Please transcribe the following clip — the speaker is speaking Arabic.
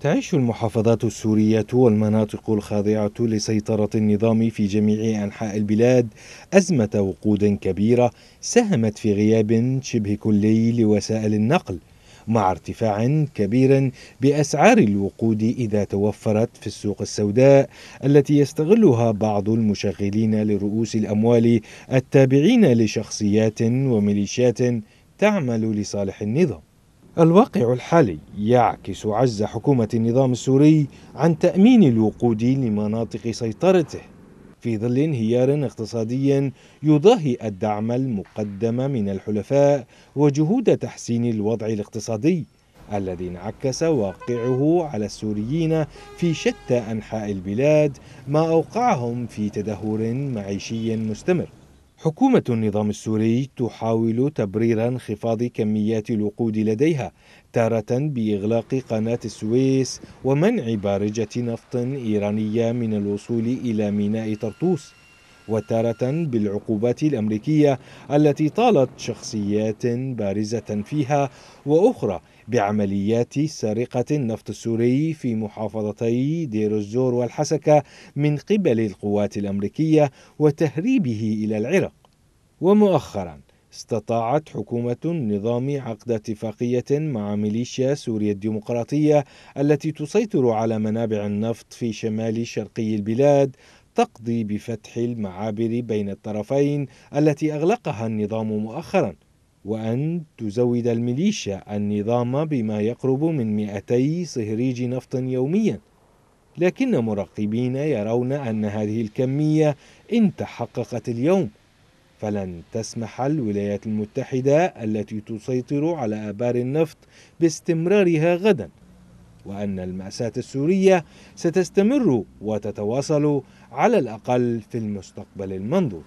تعيش المحافظات السورية والمناطق الخاضعة لسيطرة النظام في جميع أنحاء البلاد أزمة وقود كبيرة ساهمت في غياب شبه كلي لوسائل النقل مع ارتفاع كبير بأسعار الوقود إذا توفرت في السوق السوداء التي يستغلها بعض المشغلين لرؤوس الأموال التابعين لشخصيات وميليشيات تعمل لصالح النظام الواقع الحالي يعكس عجز حكومة النظام السوري عن تأمين الوقود لمناطق سيطرته في ظل انهيار اقتصادي يضاهي الدعم المقدم من الحلفاء وجهود تحسين الوضع الاقتصادي الذي انعكس واقعه على السوريين في شتى أنحاء البلاد ما أوقعهم في تدهور معيشي مستمر حكومة النظام السوري تحاول تبرير انخفاض كميات الوقود لديها تارة بإغلاق قناة السويس ومنع بارجة نفط إيرانية من الوصول إلى ميناء طرطوس وتارة بالعقوبات الأمريكية التي طالت شخصيات بارزة فيها وأخرى بعمليات سرقة النفط السوري في محافظتي دير الزور والحسكة من قبل القوات الأمريكية وتهريبه إلى العراق ومؤخرا استطاعت حكومة النظام عقد اتفاقية مع ميليشيا سوريا الديمقراطية التي تسيطر على منابع النفط في شمال شرقي البلاد تقضي بفتح المعابر بين الطرفين التي أغلقها النظام مؤخرا وأن تزود الميليشيا النظام بما يقرب من 200 صهريج نفط يومياً لكن مراقبين يرون أن هذه الكمية إن تحققت اليوم فلن تسمح الولايات المتحدة التي تسيطر على آبار النفط باستمرارها غدا وأن المأساة السورية ستستمر وتتواصل على الأقل في المستقبل المنظور